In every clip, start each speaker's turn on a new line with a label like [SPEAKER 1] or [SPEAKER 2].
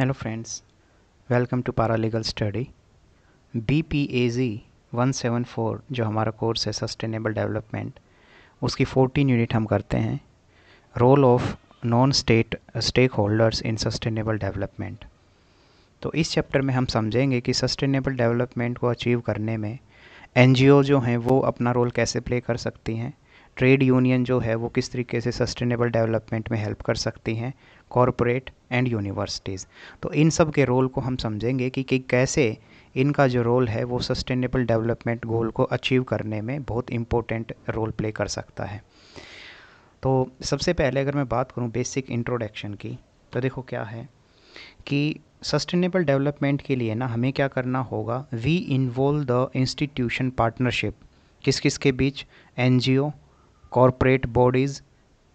[SPEAKER 1] hello friends welcome to study B P A G one seven four जो हमारा course है sustainable development उसकी fourteen unit हम करते हैं role of non state stakeholders in sustainable development तो इस चैप्टर में हम समझेंगे कि सस्टेनेबल डेवलपमेंट को अचीव करने में एन जो हैं वो अपना रोल कैसे प्ले कर सकती हैं ट्रेड यूनियन जो है वो किस तरीके से सस्टेनेबल डेवलपमेंट में हेल्प कर सकती हैं कॉरपोरेट एंड यूनिवर्सिटीज़ तो इन सब के रोल को हम समझेंगे कि, कि कैसे इनका जो रोल है वो सस्टेनेबल डेवलपमेंट गोल को अचीव करने में बहुत इम्पोर्टेंट रोल प्ले कर सकता है तो सबसे पहले अगर मैं बात करूँ बेसिक इंट्रोडक्शन की तो देखो क्या है कि सस्टेनेबल डेवलपमेंट के लिए ना हमें क्या करना होगा we involve the institution partnership किस किस के बीच N G O corporate bodies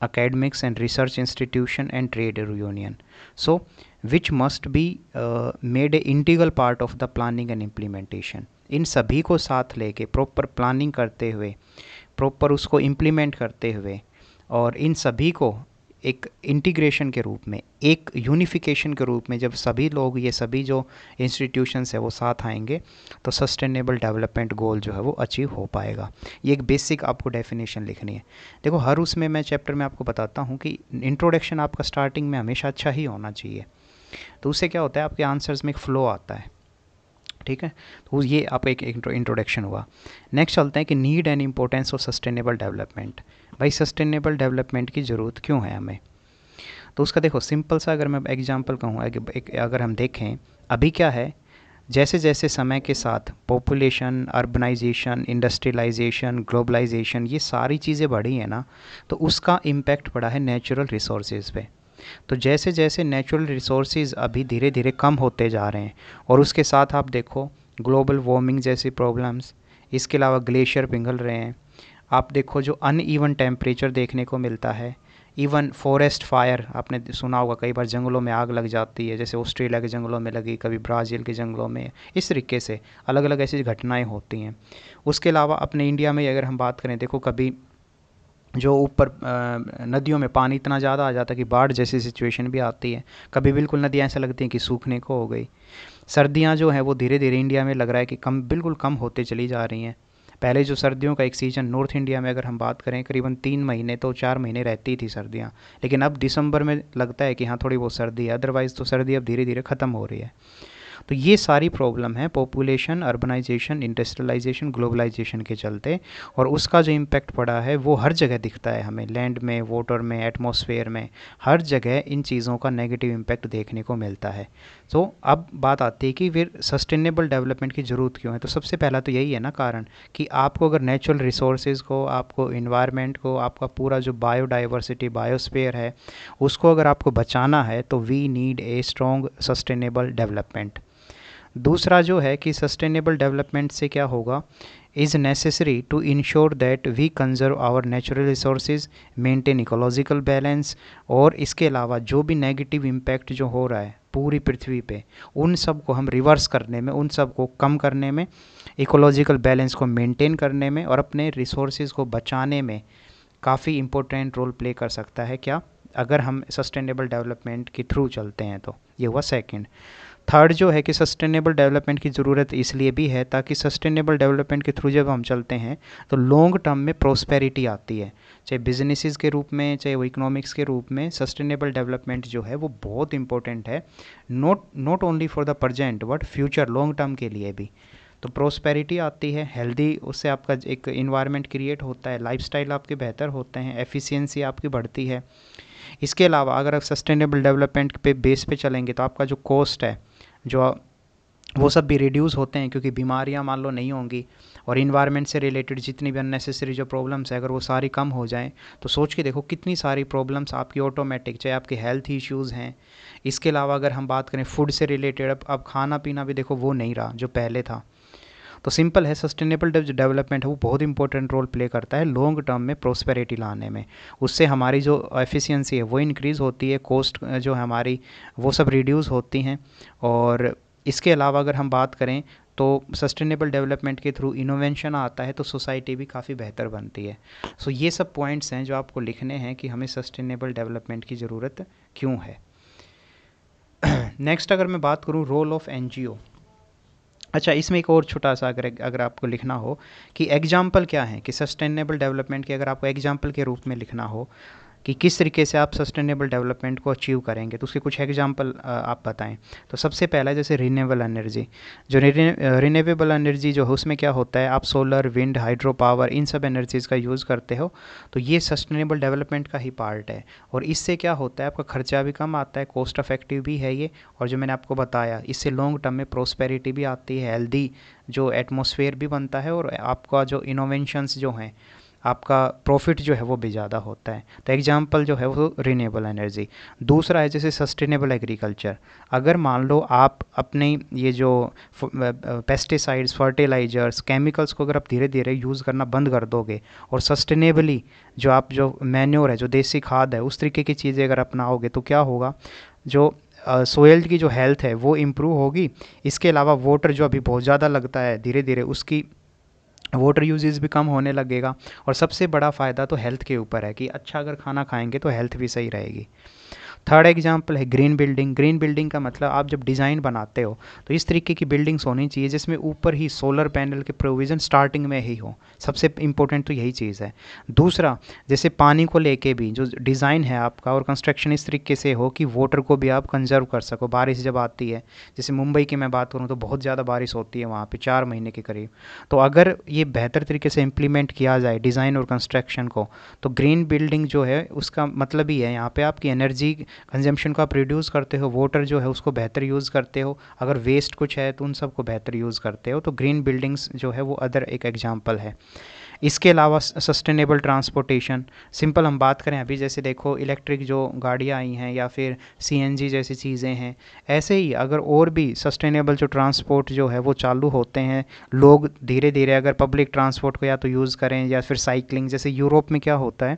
[SPEAKER 1] academics and research institution and trade union so which must be uh, made a integral part of the planning and implementation इन सभी को साथ लेके proper planning करते हुए प्रॉपर उसको इम्प्लीमेंट करते हुए और इन सभी को एक इंटीग्रेशन के रूप में एक यूनिफिकेशन के रूप में जब सभी लोग ये सभी जो इंस्टीट्यूशंस है वो साथ आएंगे तो सस्टेनेबल डेवलपमेंट गोल जो है वो अचीव हो पाएगा ये एक बेसिक आपको डेफिनेशन लिखनी है देखो हर उसमें मैं चैप्टर में आपको बताता हूँ कि इंट्रोडक्शन आपका स्टार्टिंग में हमेशा अच्छा ही होना चाहिए तो उससे क्या होता है आपके आंसर्स में एक फ़्लो आता है ठीक है तो ये आप एक इंट्रोडक्शन हुआ नेक्स्ट चलते हैं कि need and importance of sustainable development भाई सस्टेनेबल डेवलपमेंट की ज़रूरत क्यों है हमें तो उसका देखो सिंपल सा अगर मैं एग्जांपल कहूँ अगर हम देखें अभी क्या है जैसे जैसे समय के साथ पॉपुलेशन अर्बनाइजेशन इंडस्ट्रियलाइजेशन ग्लोबलाइजेशन ये सारी चीज़ें बढ़ी हैं ना तो उसका इम्पैक्ट पड़ा है नेचुरल रिसोर्सेज पे तो जैसे जैसे नेचुरल रिसोर्स अभी धीरे धीरे कम होते जा रहे हैं और उसके साथ आप देखो ग्लोबल वार्मिंग जैसी प्रॉब्लम्स इसके अलावा ग्लेशियर पिघल रहे हैं आप देखो जो अन ईवन टेम्परेचर देखने को मिलता है इवन फॉरेस्ट फायर आपने सुना होगा कई बार जंगलों में आग लग जाती है जैसे ऑस्ट्रेलिया के जंगलों में लगी कभी ब्राज़ील के जंगलों में इस तरीके से अलग अलग ऐसी घटनाएं होती हैं उसके अलावा अपने इंडिया में अगर हम बात करें देखो कभी जो ऊपर नदियों में पानी इतना ज़्यादा आ जाता है कि बाढ़ जैसी सिचुएशन भी आती है कभी बिल्कुल नदियाँ ऐसा लगती हैं कि सूखने को हो गई सर्दियाँ जो हैं वो धीरे धीरे इंडिया में लग रहा है कि कम बिल्कुल कम होते चली जा रही हैं पहले जो सर्दियों का एक सीज़न नॉर्थ इंडिया में अगर हम बात करें करीबन तीन महीने तो चार महीने रहती थी सर्दियाँ लेकिन अब दिसंबर में लगता है कि हाँ थोड़ी बहुत सर्दी है अदरवाइज़ तो सर्दी अब धीरे धीरे ख़त्म हो रही है तो ये सारी प्रॉब्लम है पॉपुलेशन अर्बनाइजेशन इंडस्ट्रियलाइजेशन ग्लोबलाइजेशन के चलते और उसका जो इम्पैक्ट पड़ा है वो हर जगह दिखता है हमें लैंड में वाटर में एटमोसफेयर में हर जगह इन चीज़ों का नेगेटिव इम्पैक्ट देखने को मिलता है तो so, अब बात आती है कि फिर सस्टेनेबल डेवलपमेंट की ज़रूरत क्यों है तो सबसे पहला तो यही है ना कारण कि आपको अगर नेचुरल रिसोर्सेज को आपको इन्वायरमेंट को आपका पूरा जो बायोडाइवर्सिटी बायोस्पेयर है उसको अगर आपको बचाना है तो we need a strong sustainable development दूसरा जो है कि सस्टेनेबल डेवलपमेंट से क्या होगा is necessary to ensure that we conserve our natural resource maintain ecological balance और इसके अलावा जो भी नेगेटिव इम्पैक्ट जो हो रहा है पूरी पृथ्वी पे उन सब को हम रिवर्स करने में उन सब को कम करने में इकोलॉजिकल बैलेंस को मेंटेन करने में और अपने रिसोर्स को बचाने में काफ़ी इम्पोर्टेंट रोल प्ले कर सकता है क्या अगर हम सस्टेनेबल डेवलपमेंट के थ्रू चलते हैं तो ये हुआ सेकेंड थर्ड जो है कि सस्टेनेबल डेवलपमेंट की ज़रूरत इसलिए भी है ताकि सस्टेनेबल डेवलपमेंट के थ्रू जब हम चलते हैं तो लॉन्ग टर्म में प्रोस्पेरिटी आती है चाहे बिजनेसेस के रूप में चाहे वो इकोनॉमिक्स के रूप में सस्टेनेबल डेवलपमेंट जो है वो बहुत इंपॉर्टेंट है not not only for the present but future long term के लिए भी तो प्रोस्पेरिटी आती है हेल्दी उससे आपका एक इन्वायरमेंट क्रिएट होता है लाइफ आपके बेहतर होते हैं एफिशियंसी आपकी बढ़ती है इसके अलावा अगर आप सस्टेनेबल डेवलपमेंट पे बेस पे चलेंगे तो आपका जो कॉस्ट है जो वो सब भी रिड्यूस होते हैं क्योंकि बीमारियां मान लो नहीं होंगी और इन्वायरमेंट से रिलेटेड जितनी भी अननेसेसरी जो प्रॉब्लम्स है अगर वो सारी कम हो जाएं तो सोच के देखो कितनी सारी प्रॉब्लम्स आपकी ऑटोमेटिक चाहे आपके हेल्थ इश्यूज़ हैं इसके अलावा अगर हम बात करें फूड से रिलेटेड अब अब खाना पीना भी देखो वो नहीं रहा जो पहले था तो सिंपल है सस्टेनेबल डेवलपमेंट है वो बहुत इंपॉर्टेंट रोल प्ले करता है लॉन्ग टर्म में प्रोस्पेरिटी लाने में उससे हमारी जो एफिशिएंसी है वो इंक्रीज़ होती है कॉस्ट जो हमारी वो सब रिड्यूस होती हैं और इसके अलावा अगर हम बात करें तो सस्टेनेबल डेवलपमेंट के थ्रू इनोवेंशन आता है तो सोसाइटी भी काफ़ी बेहतर बनती है सो so ये सब पॉइंट्स हैं जो आपको लिखने हैं कि हमें सस्टेनेबल डेवलपमेंट की ज़रूरत क्यों है नेक्स्ट अगर मैं बात करूँ रोल ऑफ़ एन अच्छा इसमें एक और छोटा सा अगर अगर आपको लिखना हो कि एग्जाम्पल क्या है कि सस्टेनेबल डेवलपमेंट के अगर आपको एग्जाम्पल के रूप में लिखना हो कि किस तरीके से आप सस्टेनेबल डेवलपमेंट को अचीव करेंगे तो उसके कुछ एग्जाम्पल आप बताएं तो सबसे पहला जैसे रीनेबल एनर्जी जो रीनेबल एनर्जी जो है उसमें क्या होता है आप सोलर विंड हाइड्रो पावर इन सब एनर्जीज़ का यूज़ करते हो तो ये सस्टेनेबल डेवलपमेंट का ही पार्ट है और इससे क्या होता है आपका खर्चा भी कम आता है कॉस्ट अफेक्टिव भी है ये और जो मैंने आपको बताया इससे लॉन्ग टर्म में प्रोस्पेरिटी भी आती है हेल्दी जो एटमोसफेयर भी बनता है और आपका जो इनोवेंशंस जो हैं आपका प्रॉफिट जो है वो भी ज़्यादा होता है तो एग्जाम्पल जो है वो रीनेबल एनर्जी दूसरा है जैसे सस्टेनेबल एग्रीकल्चर अगर मान लो आप अपने ये जो पेस्टिसाइड्स फर्टिलाइजर्स केमिकल्स को अगर आप धीरे धीरे यूज़ करना बंद कर दोगे और सस्टेनेबली जो आप जो मैन्योर है जो देसी खाद है उस तरीके की चीज़ें अगर अपनाओगे तो क्या होगा जो सोयल uh, की जो हेल्थ है वो इम्प्रूव होगी इसके अलावा वाटर जो अभी बहुत ज़्यादा लगता है धीरे धीरे उसकी वोटर यूज़ेज़ भी कम होने लगेगा और सबसे बड़ा फ़ायदा तो हेल्थ के ऊपर है कि अच्छा अगर खाना खाएंगे तो हेल्थ भी सही रहेगी थर्ड एग्जाम्पल है ग्रीन बिल्डिंग ग्रीन बिल्डिंग का मतलब आप जब डिज़ाइन बनाते हो तो इस तरीके की बिल्डिंग्स होनी चाहिए जिसमें ऊपर ही सोलर पैनल के प्रोविज़न स्टार्टिंग में ही हो सबसे इम्पोर्टेंट तो यही चीज़ है दूसरा जैसे पानी को लेके भी जो डिज़ाइन है आपका और कंस्ट्रक्शन इस तरीके से हो कि वाटर को भी आप कंजर्व कर सको बारिश जब आती है जैसे मुंबई की मैं बात करूँ तो बहुत ज़्यादा बारिश होती है वहाँ पर चार महीने के करीब तो अगर ये बेहतर तरीके से इम्प्लीमेंट किया जाए डिज़ाइन और कंस्ट्रक्शन को तो ग्रीन बिल्डिंग जो है उसका मतलब ही है यहाँ पे आपकी एनर्जी कंजम्पशन को आप रिड्यूस करते हो वाटर जो है उसको बेहतर यूज़ करते हो अगर वेस्ट कुछ है तो उन सबको बेहतर यूज़ करते हो तो ग्रीन बिल्डिंग्स जो है वो अदर एक एग्जाम्पल है इसके अलावा सस्टेनेबल ट्रांसपोर्टेशन सिंपल हम बात करें अभी जैसे देखो इलेक्ट्रिक जो गाड़ियाँ आई हैं या फिर सीएनजी जैसी चीज़ें हैं ऐसे ही अगर और भी सस्टेनेबल जो ट्रांसपोर्ट जो है वो चालू होते हैं लोग धीरे धीरे अगर पब्लिक ट्रांसपोर्ट को या तो यूज़ करें या फिर साइकिलिंग जैसे यूरोप में क्या होता है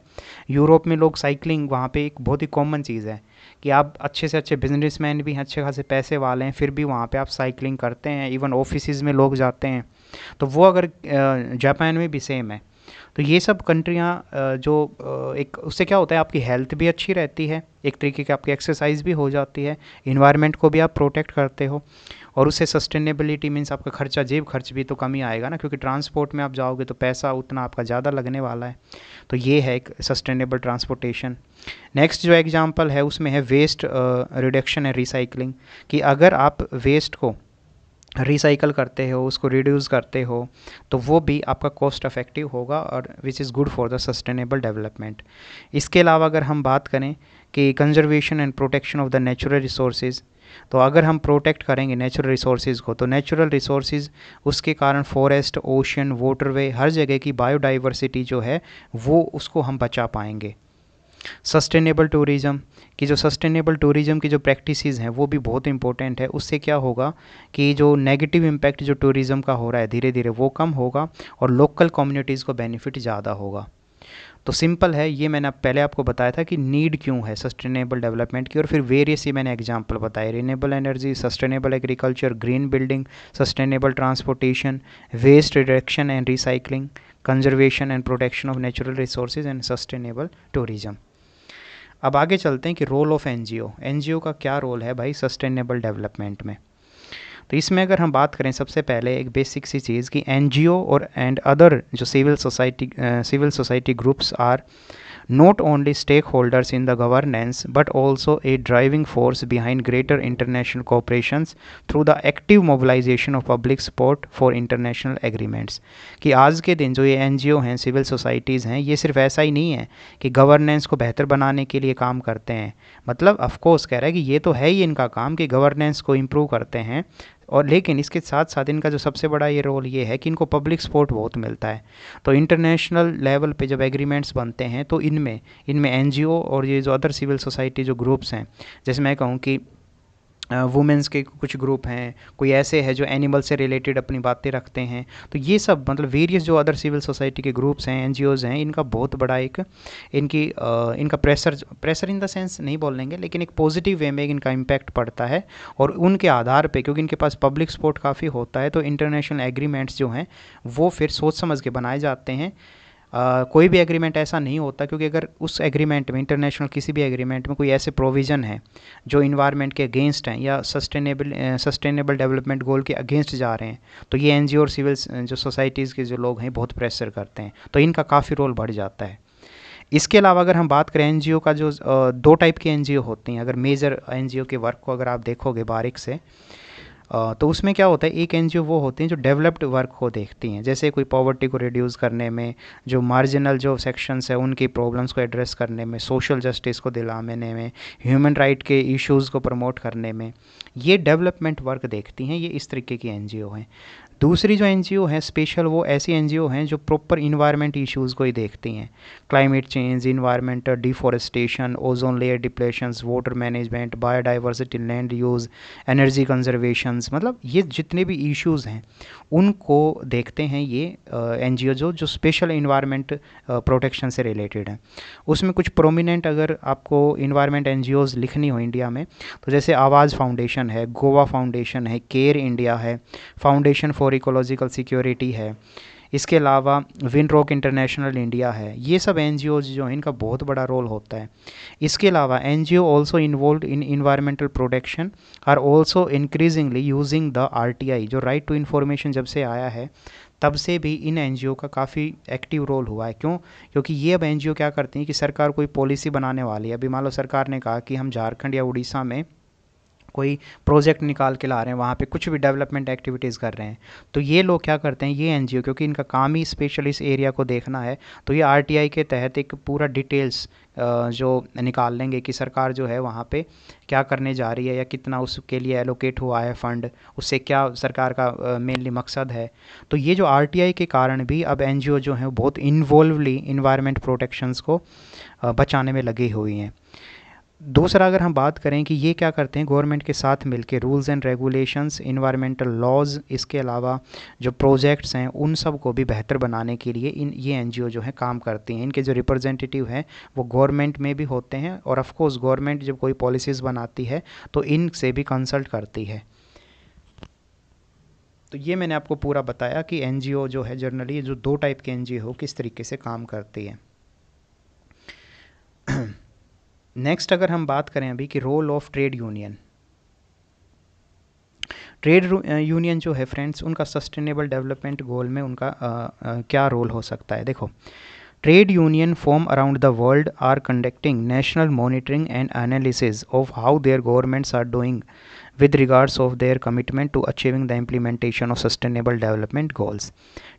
[SPEAKER 1] यूरोप में लोग साइकिलिंग वहाँ पर एक बहुत ही कॉमन चीज़ है कि आप अच्छे से अच्छे बिजनेसमैन भी हैं अच्छे खासे पैसे वाले हैं फिर भी वहाँ पे आप साइकिलिंग करते हैं इवन ऑफिस में लोग जाते हैं तो वो अगर जापान में भी सेम है तो ये सब कंट्रियाँ जो एक उससे क्या होता है आपकी हेल्थ भी अच्छी रहती है एक तरीके की आपकी एक्सरसाइज भी हो जाती है इन्वायरमेंट को भी आप प्रोटेक्ट करते हो और उससे सस्टेनेबिलिटी मीन्स आपका खर्चा जेब खर्च भी तो कम ही आएगा ना क्योंकि ट्रांसपोर्ट में आप जाओगे तो पैसा उतना आपका ज़्यादा लगने वाला है तो ये है एक सस्टेनेबल ट्रांसपोर्टेशन नेक्स्ट जो एग्ज़ाम्पल है उसमें है वेस्ट रिडक्शन एंड रिसाइकलिंग कि अगर आप वेस्ट को रिसाइकल करते हो उसको रिड्यूस करते हो तो वो भी आपका कॉस्ट अफेक्टिव होगा और which is good for the sustainable development इसके अलावा अगर हम बात करें कि conservation and protection of the natural resources तो अगर हम प्रोटेक्ट करेंगे नेचुरल रिसोर्सेज को तो नेचुरल रिसोर्सेज उसके कारण फॉरेस्ट ओशन वाटरवे हर जगह की बायोडाइवर्सिटी जो है वो उसको हम बचा पाएंगे सस्टेनेबल टूरिज़म कि जो सस्टेनेबल टूरिज़्म की जो प्रैक्टिसेस हैं वो भी बहुत इंपॉर्टेंट है उससे क्या होगा कि जो नेगेटिव इम्पैक्ट जो टूरिज़्म का हो रहा है धीरे धीरे वो कम होगा और लोकल कम्युनिटीज़ को बेनिफिट ज़्यादा होगा तो सिंपल है ये मैंने पहले आपको बताया था कि नीड क्यों है सस्टेनेबल डेवलपमेंट की और फिर वेरियस ही मैंने एग्जांपल बताए renewable energy sustainable agriculture green building sustainable transportation waste reduction and recycling conservation and protection of natural resources and sustainable tourism अब आगे चलते हैं कि रोल ऑफ एन जी का क्या रोल है भाई सस्टेनेबल डेवलपमेंट में तो इसमें अगर हम बात करें सबसे पहले एक बेसिक सी चीज़ कि एन और एंड अदर जो civil society civil society groups are not only stakeholders in the governance but also a driving force behind greater international cooperations through the active mobilization of public support for international agreements ki aaj ke din jo ye ngo hain civil societies hain ye sirf aisa hi nahi hai ki governance ko behtar banane ke liye kaam karte hain matlab of course keh raha hai ki ye to hai hi inka kaam ki governance ko improve karte hain और लेकिन इसके साथ साथ इनका जो सबसे बड़ा ये रोल ये है कि इनको पब्लिक सपोर्ट बहुत मिलता है तो इंटरनेशनल लेवल पे जब एग्रीमेंट्स बनते हैं तो इनमें इनमें एन और ये जो अदर सिविल सोसाइटी जो ग्रुप्स हैं जैसे मैं कहूँ कि वुमेंस के कुछ ग्रुप हैं कोई ऐसे है जो एनिमल से रिलेटेड अपनी बातें रखते हैं तो ये सब मतलब वेरियस जो अदर सिविल सोसाइटी के ग्रुप्स हैं एन हैं इनका बहुत बड़ा एक इनकी इनका pressure pressure in the sense नहीं बोल लेंगे लेकिन एक पॉजिटिव वे में इनका इम्पैक्ट पड़ता है और उनके आधार पर क्योंकि इनके पास पब्लिक सपोर्ट काफ़ी होता है तो इंटरनेशनल एग्रीमेंट्स जो हैं वो फिर सोच समझ के बनाए जाते हैं कोई भी एग्रीमेंट ऐसा नहीं होता क्योंकि अगर उस एग्रीमेंट में इंटरनेशनल किसी भी एग्रीमेंट में कोई ऐसे प्रोविज़न है जो इन्वायरमेंट के अगेंस्ट हैं या सस्टेनेबल सस्टेनेबल डेवलपमेंट गोल के अगेंस्ट जा रहे हैं तो ये एन और सिविल जो सोसाइटीज़ के जो लोग हैं बहुत प्रेशर करते हैं तो इनका काफ़ी रोल बढ़ जाता है इसके अलावा अगर हम बात करें एन का जो दो टाइप के एन होते हैं अगर मेजर एन के वर्क को अगर आप देखोगे बारिक से तो उसमें क्या होता है एक एन वो होती हैं जो डेवलप्ड वर्क को देखती हैं जैसे कोई पॉवर्टी को रिड्यूस करने में जो मार्जिनल जो सेक्शंस हैं उनकी प्रॉब्लम्स को एड्रेस करने में सोशल जस्टिस को दिलाने में ह्यूमन राइट के इश्यूज़ को प्रमोट करने में ये डेवलपमेंट वर्क देखती हैं ये इस तरीके की एन हैं दूसरी जो एन है स्पेशल वो ऐसी एन हैं जो प्रॉपर इन्वायरमेंट इश्यूज़ को ही देखती हैं climate change environment deforestation ozone layer depletion water management biodiversity land use energy conservation मतलब ये जितने भी इश्यूज़ हैं उनको देखते हैं ये एन ओ जो जो स्पेशल इन्वायरमेंट प्रोटेक्शन से रिलेटेड हैं उसमें कुछ प्रोमिनेंट अगर आपको इन्वायरमेंट एन लिखनी हो इंडिया में तो जैसे आवाज़ फाउंडेशन है गोवा फाउंडेशन है केयर इंडिया है foundation for for ecological security है इसके अलावा विन रॉक इंटरनेशनल इंडिया है ये सब एन जो हैं इनका बहुत बड़ा रोल होता है इसके अलावा N G O also involve in environmental protection are also increasingly using the R T I जो राइट टू इन्फॉर्मेशन जब से आया है तब से भी इन एन का काफ़ी एक्टिव रोल हुआ है क्यों क्योंकि ये अब एन क्या करती हैं कि सरकार कोई पॉलिसी बनाने वाली है अभी मान लो सरकार ने कहा कि हम झारखंड या उड़ीसा में कोई प्रोजेक्ट निकाल के ला रहे हैं वहाँ पे कुछ भी डेवलपमेंट एक्टिविटीज़ कर रहे हैं तो ये लोग क्या करते हैं ये एन क्योंकि इनका काम ही स्पेशल इस एरिया को देखना है तो ये आर के तहत एक पूरा डिटेल्स जो निकाल लेंगे कि सरकार जो है वहाँ पे क्या करने जा रही है या कितना उसके लिए एलोकेट हुआ है फ़ंड उससे क्या सरकार का मेनली मकसद है तो ये जो आर के कारण भी अब एन जो हैं बहुत इन्वॉल्वली इन्वायरमेंट प्रोटेक्शंस को बचाने में लगी हुई हैं दूसरा अगर हम बात करें कि ये क्या करते हैं गवर्नमेंट के साथ मिलके rules and regulations environmental laws इसके अलावा जो प्रोजेक्ट्स हैं उन सब को भी बेहतर बनाने के लिए इन ये एनजीओ जो हैं काम करती हैं इनके जो रिप्रेजेंटेटिव हैं वो गवर्नमेंट में भी होते हैं और ऑफकोर्स गवर्नमेंट जब कोई पॉलिसीज़ बनाती है तो इनसे भी कंसल्ट करती है तो ये मैंने आपको पूरा बताया कि एनजीओ जो है जनरली जो दो टाइप के एनजीओ किस तरीके से काम करती है नेक्स्ट अगर हम बात करें अभी कि role of trade union trade union जो है फ्रेंड्स उनका सस्टेनेबल डेवलपमेंट गोल में उनका आ, आ, क्या रोल हो सकता है देखो trade union form around the world are conducting national monitoring and analysis of how their governments are doing with regards of their commitment to achieving the implementation of sustainable development goals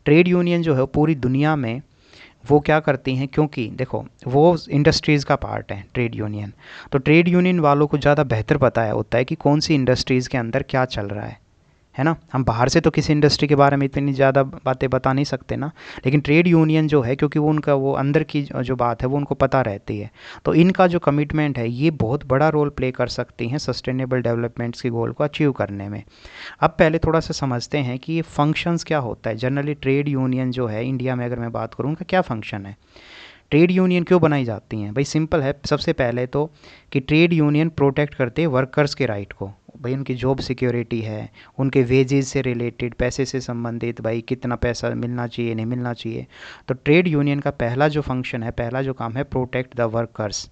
[SPEAKER 1] trade union जो है पूरी दुनिया में वो क्या करती हैं क्योंकि देखो वो इंडस्ट्रीज़ का पार्ट है ट्रेड यूनियन तो ट्रेड यूनियन वालों को ज़्यादा बेहतर पता है होता है कि कौन सी इंडस्ट्रीज़ के अंदर क्या चल रहा है है ना हम बाहर से तो किसी इंडस्ट्री के बारे में इतनी ज़्यादा बातें बता नहीं सकते ना लेकिन ट्रेड यूनियन जो है क्योंकि वो उनका वो अंदर की जो बात है वो उनको पता रहती है तो इनका जो कमिटमेंट है ये बहुत बड़ा रोल प्ले कर सकती हैं सस्टेनेबल डेवलपमेंट्स के गोल को अचीव करने में अब पहले थोड़ा सा समझते हैं कि ये फंक्शंस क्या होता है जनरली ट्रेड यूनियन जो है इंडिया में अगर मैं बात करूँ उनका क्या फंक्शन है ट्रेड यूनियन क्यों बनाई जाती हैं भाई सिंपल है सबसे पहले तो कि ट्रेड यूनियन प्रोटेक्ट करते हैं वर्कर्स के राइट को भाई उनकी जॉब सिक्योरिटी है उनके वेजेज से रिलेटेड पैसे से संबंधित भाई कितना पैसा मिलना चाहिए नहीं मिलना चाहिए तो ट्रेड यूनियन का पहला जो फंक्शन है पहला जो काम है प्रोटेक्ट द वर्कर्स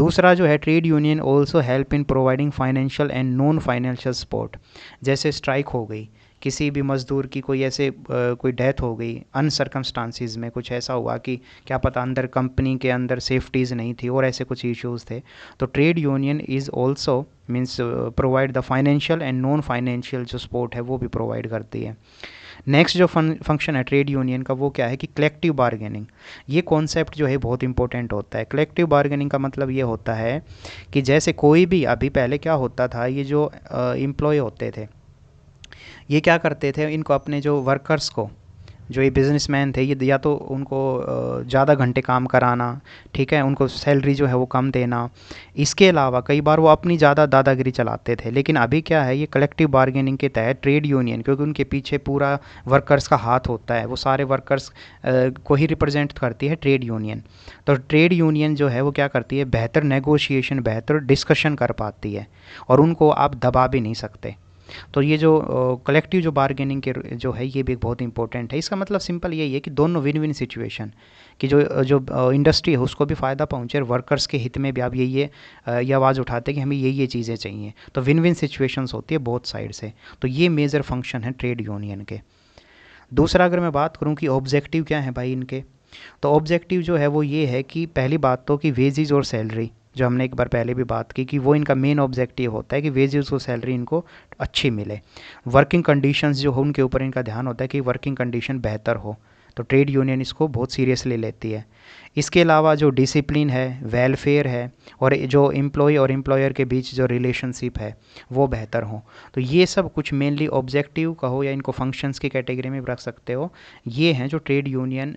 [SPEAKER 1] दूसरा जो है trade union also help in providing financial and non financial support जैसे स्ट्राइक हो गई किसी भी मज़दूर की कोई ऐसे कोई डेथ हो गई अनसर्कमस्टांसिस में कुछ ऐसा हुआ कि क्या पता अंदर कंपनी के अंदर सेफ्टीज़ नहीं थी और ऐसे कुछ इश्यूज़ थे तो trade union is also means provide the financial and non financial जो सपोर्ट है वो भी प्रोवाइड करती है नेक्स्ट जो फन फंक्शन है ट्रेड यूनियन का वो क्या है कि कलेक्टिव बारगेनिंग ये कॉन्सेप्ट जो है बहुत इंपॉर्टेंट होता है कलेक्टिव बार्गेनिंग का मतलब ये होता है कि जैसे कोई भी अभी पहले क्या होता था ये जो एम्प्लॉय होते थे ये क्या करते थे इनको अपने जो वर्कर्स को जो ये बिजनेसमैन थे ये या तो उनको ज़्यादा घंटे काम कराना ठीक है उनको सैलरी जो है वो कम देना इसके अलावा कई बार वो अपनी ज़्यादा दादागिरी चलाते थे लेकिन अभी क्या है ये कलेक्टिव बार्गेनिंग के तहत ट्रेड यूनियन क्योंकि उनके पीछे पूरा वर्कर्स का हाथ होता है वो सारे वर्कर्स को ही रिप्रेजेंट करती है ट्रेड यूनियन तो ट्रेड यूनियन जो है वो क्या करती है बेहतर नेगोशिएशन बेहतर डिस्कशन कर पाती है और उनको आप दबा भी नहीं सकते तो ये जो कलेक्टिव जो बार्गेनिंग के जो है ये भी बहुत इंपॉर्टेंट है इसका मतलब सिंपल यही है कि दोनों विन विन सिचुएशन कि जो जो इंडस्ट्री है उसको भी फ़ायदा पहुँचे और वर्कर्स के हित में भी आप ये ये ये आवाज़ उठाते हैं कि हमें ये ये चीज़ें चाहिए तो विन विन सिचुएशंस होती है बहुत साइड से तो ये मेजर फंक्शन है ट्रेड यूनियन के दूसरा अगर मैं बात करूँ कि ऑब्जेक्टिव क्या है भाई इनके तो ऑब्जेक्टिव जो है वो ये है कि पहली बात तो कि वेजिज और सैलरी जो हमने एक बार पहले भी बात की कि वो इनका मेन ऑब्जेक्टिव होता है कि वेजेस और सैलरी इनको अच्छी मिले वर्किंग कंडीशंस जो हो उनके ऊपर इनका ध्यान होता है कि वर्किंग कंडीशन बेहतर हो तो ट्रेड यूनियन इसको बहुत सीरियसली लेती है इसके अलावा जो डिसिप्लिन है वेलफेयर है और जो एम्प्लॉय और एम्प्लॉयर के बीच जो रिलेशनशिप है वो बेहतर हो तो ये सब कुछ मेनली ऑब्जेक्टिव कहो या इनको फंक्शंस की कैटेगरी में रख सकते हो ये हैं जो ट्रेड यूनियन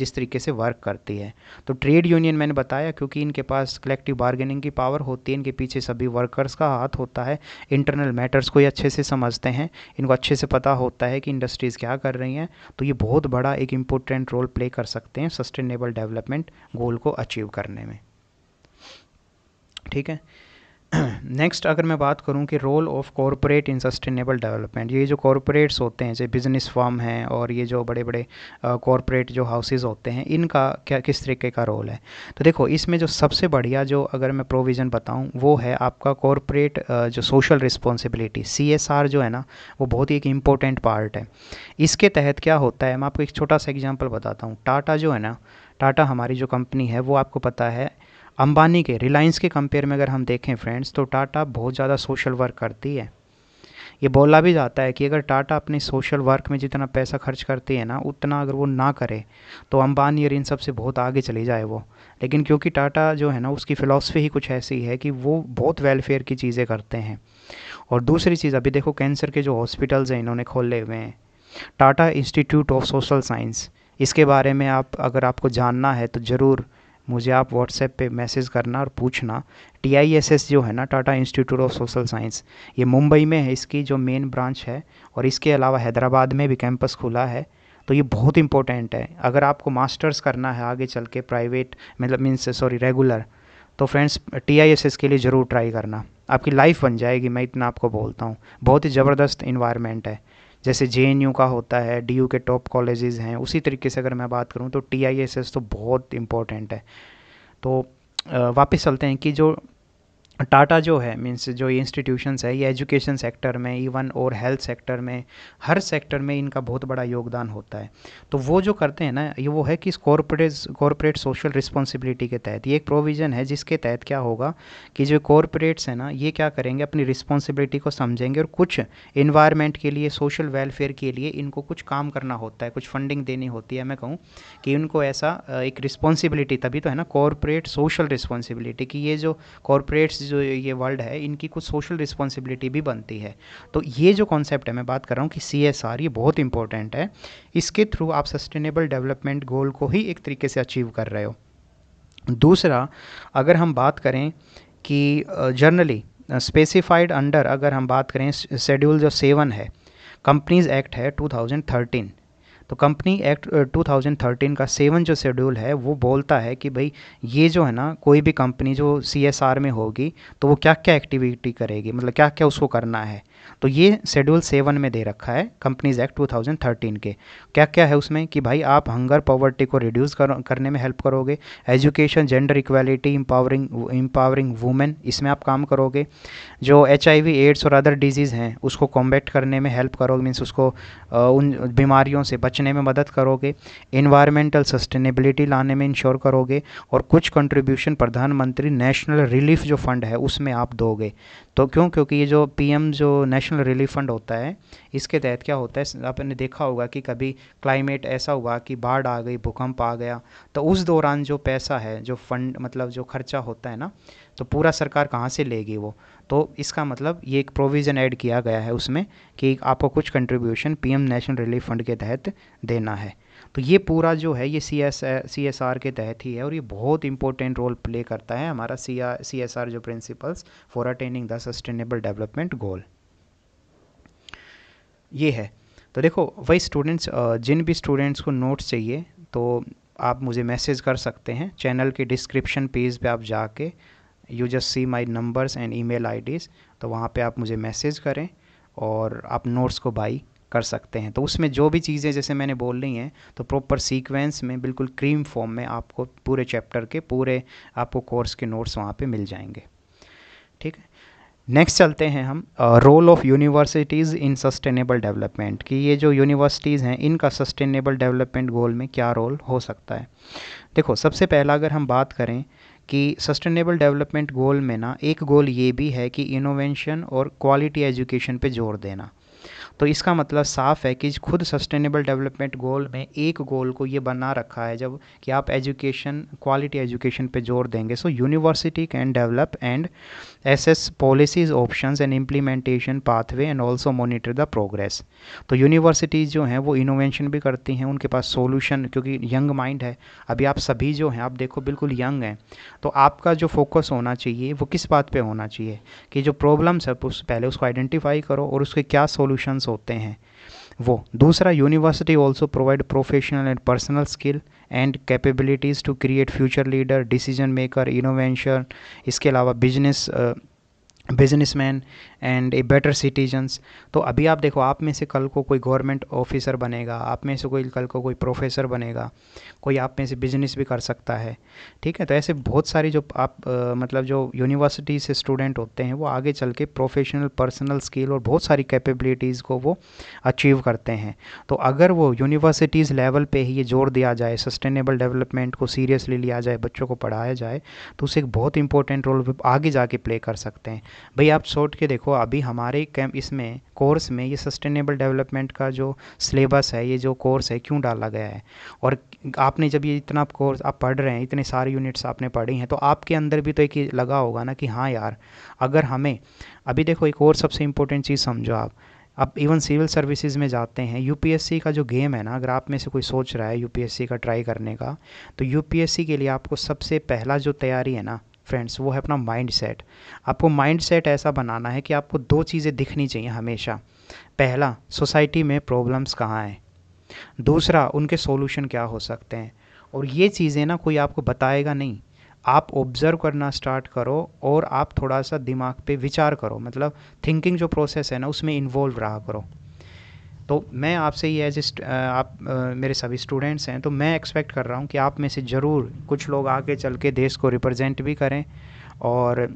[SPEAKER 1] जिस तरीके से वर्क करती है तो ट्रेड यूनियन मैंने बताया क्योंकि इनके पास कलेक्टिव बार्गेनिंग की पावर होती है इनके पीछे सभी वर्कर्स का हाथ होता है इंटरनल मैटर्स को ये अच्छे से समझते हैं इनको अच्छे से पता होता है कि इंडस्ट्रीज़ क्या कर रही हैं तो ये बहुत बड़ा एक इम्पोर्टेंट रोल प्ले कर सकते हैं सस्टेनेबल डेवलपमेंट डेवलपमेंट गोल को अचीव करने में ठीक है नेक्स्ट अगर मैं बात करूं कि role of corporate in sustainable development ये जो कॉरपोरेट्स होते हैं जैसे बिजनेस फॉर्म हैं और ये जो बड़े बड़े कॉरपोरेट जो हाउसेज होते हैं इनका क्या किस तरीके का रोल है तो देखो इसमें जो सबसे बढ़िया जो अगर मैं प्रोविज़न बताऊं वो है आपका कॉरपोरेट जो सोशल रिस्पॉन्सिबिलिटी सी जो है ना वो बहुत ही एक इम्पोर्टेंट पार्ट है इसके तहत क्या होता है मैं आपको एक छोटा सा एग्जाम्पल बताता हूँ टाटा जो है ना टाटा हमारी जो कंपनी है वो आपको पता है अंबानी के रिलायंस के कंपेयर में अगर हम देखें फ्रेंड्स तो टाटा बहुत ज़्यादा सोशल वर्क करती है ये बोला भी जाता है कि अगर टाटा अपने सोशल वर्क में जितना पैसा खर्च करती है ना उतना अगर वो ना करे तो अंबानी और इन सब से बहुत आगे चली जाए वो लेकिन क्योंकि टाटा जो है ना उसकी फ़िलासफ़ी ही कुछ ऐसी है कि वो बहुत वेलफेयर की चीज़ें करते हैं और दूसरी चीज़ अभी देखो कैंसर के जो हॉस्पिटल्स हैं इन्होंने खोले हुए हैं Tata institute of social science इसके बारे में आप अगर आपको जानना है तो ज़रूर मुझे आप व्हाट्सएप पे मैसेज करना और पूछना टी आई एस एस जो है ना Tata institute of social science ये मुंबई में है इसकी जो मेन ब्रांच है और इसके अलावा हैदराबाद में भी कैंपस खुला है तो ये बहुत इंपॉर्टेंट है अगर आपको मास्टर्स करना है आगे चल के प्राइवेट मतलब मीन्स सॉरी रेगुलर तो friends T I S S के लिए ज़रूर ट्राई करना आपकी लाइफ बन जाएगी मैं इतना आपको बोलता हूँ बहुत ही ज़बरदस्त इन्वायरमेंट है जैसे जे का होता है डी के टॉप कॉलेजेस हैं उसी तरीके से अगर मैं बात करूँ तो टी तो बहुत इम्पोर्टेंट है तो वापस चलते हैं कि जो टाटा जो है मीन्स जो ये इंस्टीट्यूशंस है ये एजुकेशन सेक्टर में इवन और हेल्थ सेक्टर में हर सेक्टर में इनका बहुत बड़ा योगदान होता है तो वो जो करते हैं ना ये वो है कि कॉरपोरेट कॉरपोरेट सोशल रिस्पॉन्सिबिलिटी के तहत ये एक प्रोविज़न है जिसके तहत क्या होगा कि जो कॉरपोरेट्स हैं ना ये क्या करेंगे अपनी रिस्पॉन्सिबिलिटी को समझेंगे और कुछ इन्वायरमेंट के लिए सोशल वेलफेयर के लिए इनको कुछ काम करना होता है कुछ फंडिंग देनी होती है मैं कहूँ कि इनको ऐसा एक रिस्पॉन्सिबिलिटी तभी तो है ना कॉरपोरेट सोशल रिस्पॉन्सिबिलिटी कि ये जो कॉरपोरेट्स जो ये वर्ल्ड है इनकी कुछ सोशल रिस्पॉन्सिबिलिटी भी बनती है तो ये जो कॉन्सेप्ट है मैं बात कर रहा हूँ कि सी एस आर ये बहुत इंपॉर्टेंट है इसके थ्रू आप सस्टेनेबल डेवलपमेंट गोल को ही एक तरीके से अचीव कर रहे हो दूसरा अगर हम बात करें कि जनरली स्पेसिफाइड अंडर अगर हम बात करें शेड्यूल जो सेवन है कंपनीज एक्ट है 2013 तो कंपनी एक्ट 2013 का सेवन जो शेड्यूल है वो बोलता है कि भाई ये जो है ना कोई भी कंपनी जो सी में होगी तो वो क्या क्या एक्टिविटी करेगी मतलब क्या क्या उसको करना है तो ये शेड्यूल सेवन में दे रखा है कंपनीज एक्ट 2013 के क्या क्या है उसमें कि भाई आप हंगर पॉवर्टी को रिड्यूस कर, करने में हेल्प करोगे education gender equality empowering empowering women इसमें आप काम करोगे जो एच एड्स और अदर डिजीज़ हैं उसको कॉम्बैक्ट करने में हेल्प करोगे मीन्स उसको उन बीमारियों से बचने बचने में मदद करोगे इन्वायरमेंटल सस्टेनेबिलिटी लाने में इंश्योर करोगे और कुछ कंट्रीब्यूशन प्रधानमंत्री नेशनल रिलीफ जो फंड है उसमें आप दोगे तो क्यों क्योंकि ये जो पीएम जो नेशनल रिलीफ फंड होता है इसके तहत क्या होता है आपने देखा होगा कि कभी क्लाइमेट ऐसा हुआ कि बाढ़ आ गई भूकंप आ गया तो उस दौरान जो पैसा है जो फंड मतलब जो खर्चा होता है ना तो पूरा सरकार कहाँ से लेगी वो तो इसका मतलब ये एक प्रोविज़न ऐड किया गया है उसमें कि आपको कुछ contribution PM national relief fund के तहत देना है तो ये पूरा जो है ये C S C S R के तहत ही है और ये बहुत इंपॉर्टेंट रोल प्ले करता है हमारा सी सी एस आर जो principles for attaining the sustainable development goal ये है तो देखो वही स्टूडेंट्स जिन भी स्टूडेंट्स को नोट्स चाहिए तो आप मुझे मैसेज कर सकते हैं चैनल के डिस्क्रिप्शन पेज पे आप जाके you just see my numbers and IDs तो वहाँ पर आप मुझे मैसेज करें और आप नोट्स को बाई कर सकते हैं तो उसमें जो भी चीज़ें जैसे मैंने बोल रही हैं तो प्रॉपर सीक्वेंस में बिल्कुल क्रीम फॉर्म में आपको पूरे चैप्टर के पूरे आपको कोर्स के नोट्स वहाँ पे मिल जाएंगे ठीक है नेक्स्ट चलते हैं हम role of universities in sustainable development कि ये जो यूनिवर्सिटीज़ हैं इनका सस्टेनेबल डेवलपमेंट गोल में क्या रोल हो सकता है देखो सबसे पहला अगर हम बात करें कि सस्टेनेबल डेवलपमेंट गोल में ना एक गोल ये भी है कि इनोवेशन और क्वालिटी एजुकेशन पे जोर देना तो इसका मतलब साफ़ है कि खुद सस्टेनेबल डेवलपमेंट गोल में एक गोल को ये बना रखा है जब कि आप एजुकेशन क्वालिटी एजुकेशन पे जोर देंगे so university can develop and assess policies options and implementation pathway and also monitor the progress तो यूनिवर्सिटीज़ जो हैं वो इनोवेशन भी करती हैं उनके पास सोल्यूशन क्योंकि यंग माइंड है अभी आप सभी जो हैं आप देखो बिल्कुल यंग हैं तो आपका जो फोकस होना चाहिए वो किस बात पर होना चाहिए कि जो प्रॉब्लम्स है उस पहले उसको आइडेंटिफाई करो और उसके क्या सोल्यूशंस होते हैं वो दूसरा university also provide professional and personal skill and capabilities to create future leader decision maker innovation इसके अलावा business businessman and a better citizens तो अभी आप देखो आप में से कल को कोई गवर्नमेंट ऑफिसर बनेगा आप में से कोई कल को कोई प्रोफेसर बनेगा कोई आप में से बिजनेस भी कर सकता है ठीक है तो ऐसे बहुत सारी जो आप आ, मतलब जो यूनिवर्सिटी से स्टूडेंट होते हैं वो आगे चल के प्रोफेशनल पर्सनल स्किल और बहुत सारी कैपेबिलिटीज़ को वो अचीव करते हैं तो अगर वो यूनिवर्सिटीज़ लेवल पर ही ये जोर दिया जाए सस्टेनेबल डेवलपमेंट को सीरियसली लिया जाए बच्चों को पढ़ाया जाए तो उसे एक बहुत इंपॉर्टेंट रोल आगे जाके प्ले कर सकते हैं भाई आप सोच के देखो अभी हमारे कैम्प इसमें कोर्स में ये सस्टेनेबल डेवलपमेंट का जो सिलेबस है ये जो कोर्स है क्यों डाला गया है और आपने जब ये इतना कोर्स आप पढ़ रहे हैं इतने सारे यूनिट्स आपने पढ़ी हैं तो आपके अंदर भी तो एक लगा होगा ना कि हाँ यार अगर हमें अभी देखो एक और सबसे इम्पोर्टेंट चीज़ समझो आप अब इवन सिविल सर्विसेज में जाते हैं यूपीएससी का जो गेम है ना अगर आप में से कोई सोच रहा है यूपीएससी का ट्राई करने का तो यूपीएससी के लिए आपको सबसे पहला जो तैयारी है ना फ्रेंड्स वो है अपना माइंड सेट आपको माइंड सेट ऐसा बनाना है कि आपको दो चीज़ें दिखनी चाहिए हमेशा पहला सोसाइटी में प्रॉब्लम्स कहाँ हैं दूसरा उनके सॉल्यूशन क्या हो सकते हैं और ये चीज़ें ना कोई आपको बताएगा नहीं आप ऑब्ज़र्व करना स्टार्ट करो और आप थोड़ा सा दिमाग पे विचार करो मतलब थिंकिंग जो प्रोसेस है ना उसमें इन्वॉल्व रहा करो तो मैं आपसे ये एज आप आ, मेरे सभी स्टूडेंट्स हैं तो मैं एक्सपेक्ट कर रहा हूँ कि आप में से ज़रूर कुछ लोग आगे चल के देश को रिप्रेजेंट भी करें और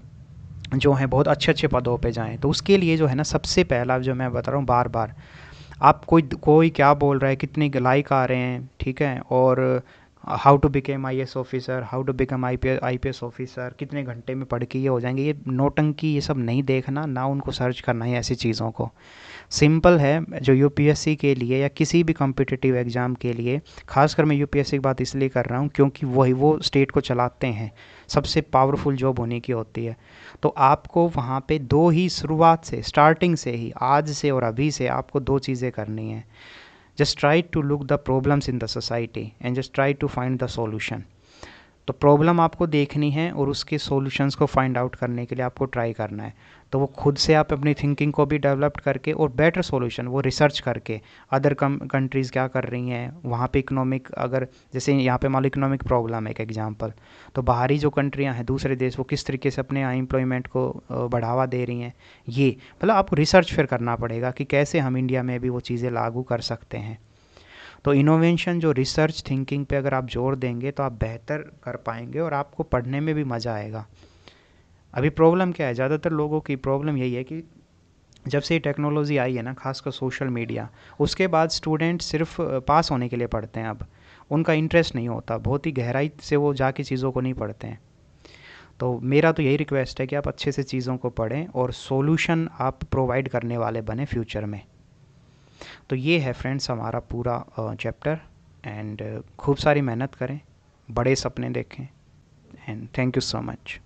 [SPEAKER 1] जो हैं बहुत अच्छे अच्छे पदों पे जाएं तो उसके लिए जो है ना सबसे पहला जो मैं बता रहा हूँ बार बार आप कोई कोई क्या बोल रहा है कितने लाइक आ रहे हैं ठीक है और how to become I S officer how to become I P I P S officer कितने घंटे में पढ़ के ये हो जाएंगे ये नोटंकी ये सब नहीं देखना ना उनको सर्च करना है ऐसी चीज़ों को सिंपल है जो यू पी एस सी के लिए या किसी भी कॉम्पिटिटिव एग्ज़ाम के लिए खासकर मैं यू पी एस सी की बात इसलिए कर रहा हूँ क्योंकि वही वो स्टेट को चलाते हैं सबसे पावरफुल जॉब होने की होती है तो आपको वहाँ पे दो ही शुरुआत से स्टार्टिंग से ही आज से और अभी से आपको दो चीज़ें करनी है just try to look the problems in the society and just try to find the solution तो प्रॉब्लम आपको देखनी है और उसके सॉल्यूशंस को फाइंड आउट करने के लिए आपको ट्राई करना है तो वो खुद से आप अपनी थिंकिंग को भी डेवलप करके और बेटर सॉल्यूशन वो रिसर्च करके अदर कम कंट्रीज़ क्या कर रही हैं वहाँ पे इकोनॉमिक अगर जैसे यहाँ पे मान लो इकोनॉमिक प्रॉब्लम है एक एग्जांपल तो बाहरी जो कंट्रियाँ हैं दूसरे देश वो किस तरीके से अपने अनएम्प्लॉयमेंट को बढ़ावा दे रही हैं ये मतलब आपको रिसर्च फिर करना पड़ेगा कि कैसे हम इंडिया में भी वो चीज़ें लागू कर सकते हैं तो इनोवेशन जो रिसर्च थिंकिंग पे अगर आप जोर देंगे तो आप बेहतर कर पाएंगे और आपको पढ़ने में भी मज़ा आएगा अभी प्रॉब्लम क्या है ज़्यादातर लोगों की प्रॉब्लम यही है कि जब से ये टेक्नोलॉजी आई है ना खासकर सोशल मीडिया उसके बाद स्टूडेंट सिर्फ पास होने के लिए पढ़ते हैं अब उनका इंटरेस्ट नहीं होता बहुत ही गहराई से वो जाके चीज़ों को नहीं पढ़ते हैं तो मेरा तो यही रिक्वेस्ट है कि आप अच्छे से चीज़ों को पढ़ें और सॉल्यूशन आप प्रोवाइड करने वाले बने फ्यूचर में तो ये है फ्रेंड्स हमारा पूरा चैप्टर एंड खूब सारी मेहनत करें बड़े सपने देखें and thank you so much